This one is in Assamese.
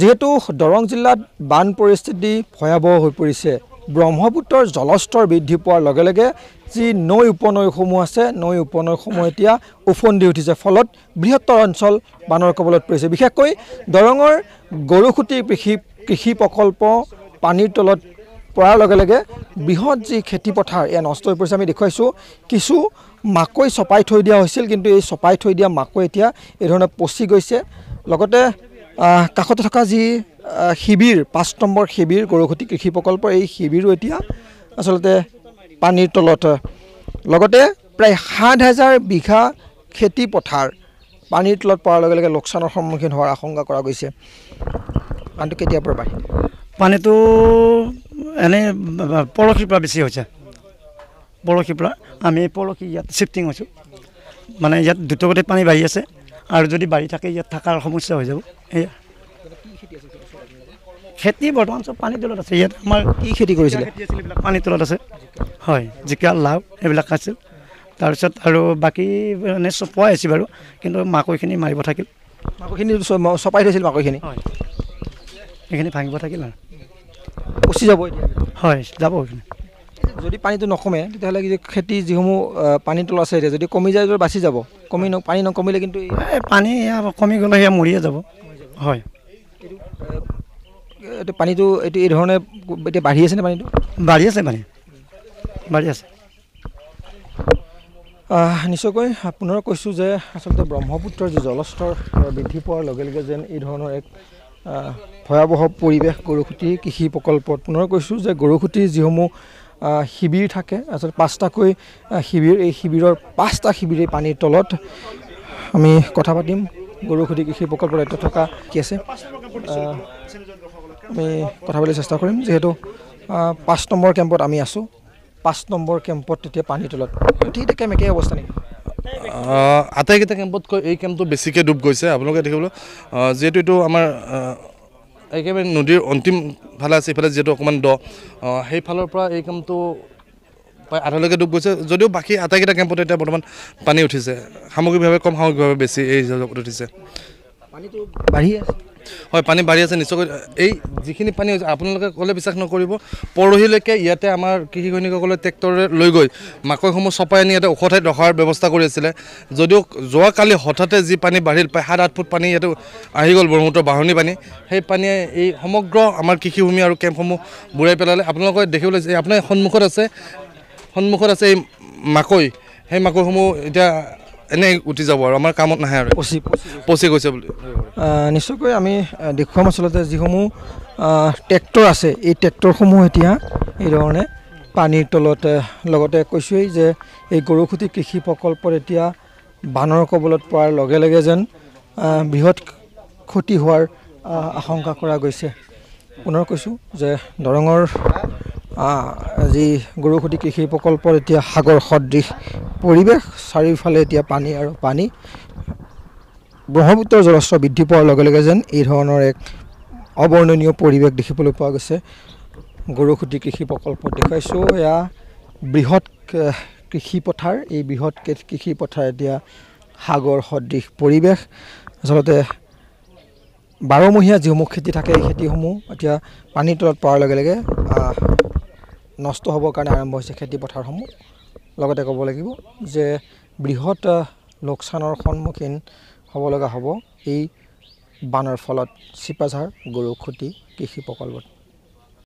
যিহেতু দৰং জিলাত বান পৰিস্থিতি ভয়াৱহ হৈ পৰিছে ব্ৰহ্মপুত্ৰৰ জলস্তৰ বৃদ্ধি পোৱাৰ লগে লগে যি নৈ উপনৈসমূহ আছে নৈ উপনৈসমূহ এতিয়া ওফন্দি উঠিছে ফলত বৃহত্তৰ অঞ্চল বানৰ কবলত পৰিছে বিশেষকৈ দৰঙৰ গৰু গৰুখুটি কৃষি কৃষি প্ৰকল্প পানীৰ তলত পৰাৰ লগে লগে বৃহৎ যি খেতিপথাৰ এয়া নষ্ট হৈ পৰিছে আমি দেখুৱাইছোঁ কিছু মাকৈ চপাই থৈ দিয়া হৈছিল কিন্তু এই চপাই থৈ দিয়া মাকৈ এতিয়া এই এইধৰণে পচি গৈছে লগতে কাষতে থকা যি শিবিৰ পাঁচ নম্বৰ শিবিৰ গৰুখুটি কৃষি প্ৰকল্প এই শিবিৰো এতিয়া আচলতে পানীৰ তলত লগতে প্ৰায় সাত হাজাৰ বিঘা খেতি পথাৰ পানীৰ তলত পৰাৰ লগে লগে লোকচানৰ সন্মুখীন হোৱাৰ আশংকা কৰা গৈছে পানীটো কেতিয়াৰ পৰা বাঢ়ি পানীটো এনে পৰহিৰ পৰা বেছি হৈছে পৰখিৰ পৰা আমি পৰহি ইয়াত শ্বিফটিং হৈছোঁ মানে ইয়াত দ্ৰুতগতিত পানী বাঢ়ি আছে আৰু যদি বাঢ়ি থাকে ইয়াত থকাৰ সমস্যা হৈ যাব এয়া খেতি বৰ্তমান চব পানীৰ তলত আছে ইয়াত আমাৰ কি খেতি কৰিছিলে পানীৰ তলত আছে হয় জিকা লাও এইবিলাক আছিল তাৰপিছত আৰু বাকী মানে চব পোৱাই আছে বাৰু কিন্তু মাকৈখিনি মাৰিব থাকিল মাকৈখিনি চপাই থৈছিল মাকৈখিনি সেইখিনি ভাঙিব থাকিল আৰু গুচি যাব হয় যাব সেইখিনি যদি পানীটো নকমে তেতিয়াহ'লে কি খেতি যিসমূহ পানীৰ তলত আছে এতিয়া যদি কমি যায় বাচি যাব কমি ন পানী নকমিলে কিন্তু পানী এয়া কমি গ'লে সেয়া মৰিয়ে যাব হয় পানীটো এইটো এই ধৰণে এতিয়া বাঢ়ি আছেনে পানীটো বাঢ়ি আছে পানী বাঢ়ি আছে নিশ্চয়কৈ পুনৰ কৈছোঁ যে আচলতে ব্ৰহ্মপুত্ৰৰ যি জলস্তৰ বৃদ্ধি পোৱাৰ লগে লগে যেন এই ধৰণৰ এক ভয়াৱহ পৰিৱেশ গৰু গৰুখুটি কৃষি প্ৰকল্পত পুনৰ কৈছোঁ যে গৰুখুটিৰ যিসমূহ শিবিৰ থাকে আচলতে পাঁচটাকৈ শিবিৰ এই শিবিৰৰ পাঁচটা শিবিৰ পানীৰ তলত আমি কথা পাতিম গৰু কৃষি প্ৰকল্পৰ দায়িত্ব থকা কি আছে আমি কথা পাতিবলৈ চেষ্টা কৰিম যিহেতু পাঁচ নম্বৰ কেম্পত আমি আছোঁ পাঁচ নম্বৰ কেম্পত তেতিয়া পানীৰ তলত ঠিক কেম্প একেই অৱস্থা নেকি আটাইকেইটা কেম্পতকৈ এই কেম্পটো বেছিকৈ ডুব গৈছে আপোনালোকে দেখিবলৈ যিহেতু এইটো আমাৰ একেবাৰে নদীৰ অন্তিম ফালে আছে এইফালে যিহেতু অকণমান দ সেইফালৰ পৰা এই কেম্পটো প্ৰায় আধালৈকে ডুব গৈছে যদিও বাকী আটাইকেইটা কেম্পতে এতিয়া বৰ্তমান পানী উঠিছে সামগ্ৰিকভাৱে কম সামগ্ৰিকভাৱে বেছি এই জগত উঠিছে পানীটো বাঢ়ি আছে হয় পানী বাঢ়ি আছে নিশ্চয়কৈ এই যিখিনি পানী হৈছে আপোনালোকে ক'লে বিশ্বাস নকৰিব পৰহিলৈকে ইয়াতে আমাৰ কৃষি সৈনিকসকলে ট্ৰেক্টৰে লৈ গৈ মাকৈসমূহ চপাই আনি ইয়াতে ওখ ঠাইত ৰখাৰ ব্যৱস্থা কৰি আছিলে যদিও যোৱাকালি হঠাতে যি পানী বাঢ়িল প্ৰায় সাত আঠ ফুট পানী ইয়াতে আহি গ'ল ব্ৰহ্মপুত্ৰ বাঢ়নী পানী সেই পানীয়ে এই সমগ্ৰ আমাৰ কৃষিভূমি আৰু কেম্পসমূহ বুৰাই পেলালে আপোনালোকে দেখিবলৈ আপোনাৰ সন্মুখত আছে সন্মুখত আছে এই মাকৈ সেই মাকৈসমূহ এতিয়া এনেই উঠি যাব আৰু আমাৰ কামত নাহে আৰু পচি পচি গৈছে বুলি নিশ্চয়কৈ আমি দেখুৱাম আচলতে যিসমূহ ট্ৰেক্টৰ আছে এই ট্ৰেক্টৰসমূহ এতিয়া এইধৰণে পানীৰ তলত লগতে কৈছোঁৱেই যে এই গৰু খুটি কৃষি প্ৰকল্পত এতিয়া বানৰ কবলত পৰাৰ লগে লগে যেন বৃহৎ ক্ষতি হোৱাৰ আশংকা কৰা গৈছে পুনৰ কৈছোঁ যে দৰঙৰ যি গৰুসুতি কৃষি প্ৰকল্পৰ এতিয়া সাগৰ সদৃশ পৰিৱেশ চাৰিওফালে এতিয়া পানী আৰু পানী ব্ৰহ্মপুত্ৰৰ জলস্ৰ বৃদ্ধি পোৱাৰ লগে লগে যেন এই ধৰণৰ এক অৱৰ্ণনীয় পৰিৱেশ দেখিবলৈ পোৱা গৈছে গৰুসুতি কৃষি প্ৰকল্পত দেখুৱাইছোঁ এয়া বৃহৎ কৃষিপথাৰ এই বৃহৎ কৃষিপথাৰ এতিয়া সাগৰ সদৃশ পৰিৱেশ আচলতে বাৰমহীয়া যিসমূহ খেতি থাকে এই খেতিসমূহ এতিয়া পানীৰ তলত পোৱাৰ লগে লগে নষ্ট হ'বৰ কাৰণে আৰম্ভ হৈছে খেতিপথাৰসমূহ লগতে ক'ব লাগিব যে বৃহৎ লোকচানৰ সন্মুখীন হ'ব লগা হ'ব এই বানৰ ফলত চিপাঝাৰ গৰু খুটি কৃষি প্ৰকল্পত